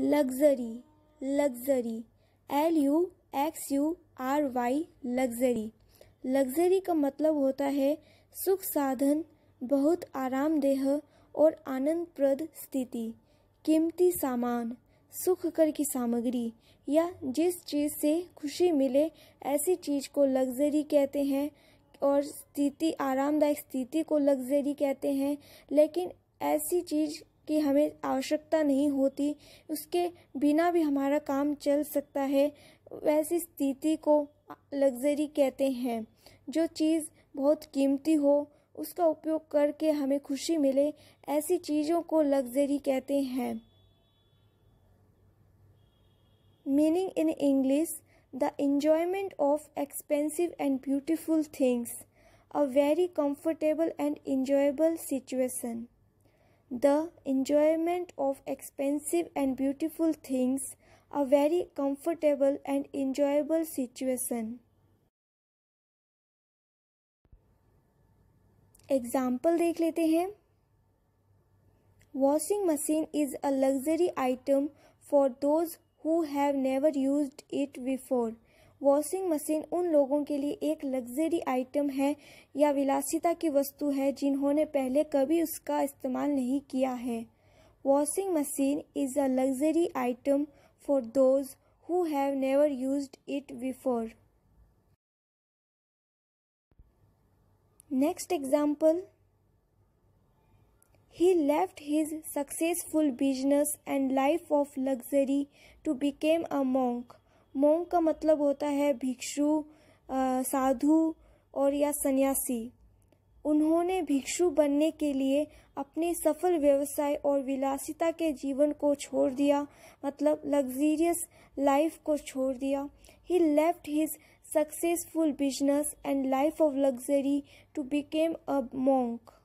Luxury luxury L U X U R Y luxury luxury का मतलब होता है सुख साधन बहुत आरामदेह और आनंदप्रद स्थिति कीमती सामान सुख कर की सामग्री या जिस चीज़ से खुशी मिले ऐसी चीज़ को लग्जरी कहते हैं और स्थिति आरामदायक स्थिति को लग्जरी कहते हैं लेकिन ऐसी चीज़ की हमें आवश्यकता नहीं होती उसके बिना भी हमारा काम चल सकता है वैसी स्थिति को लग्जरी कहते हैं जो चीज़ बहुत कीमती हो उसका उपयोग करके हमें खुशी मिले ऐसी चीज़ों को लग्जरी कहते हैं meaning in English the enjoyment of expensive and beautiful things a very comfortable and enjoyable situation The enjoyment of expensive and beautiful things, a very comfortable and enjoyable situation. Example देख लेते हैं washing machine is a luxury item for those who have never used it before washing machine उन लोगों के लिए एक luxury item है या विलासिता की वस्तु है जिन्होंने पहले कभी उसका इस्तेमाल नहीं किया है washing machine is a luxury item for those who have never use it before next example he left his successful business and life of luxury to became a monk monk का मतलब होता है भिक्षु साधु और या सन्यासी उन्होंने भिक्षु बनने के लिए अपने सफल व्यवसाय और विलासिता के जीवन को छोड़ दिया मतलब लग्जीरियस लाइफ को छोड़ दिया he left his successful business and life of luxury to became a monk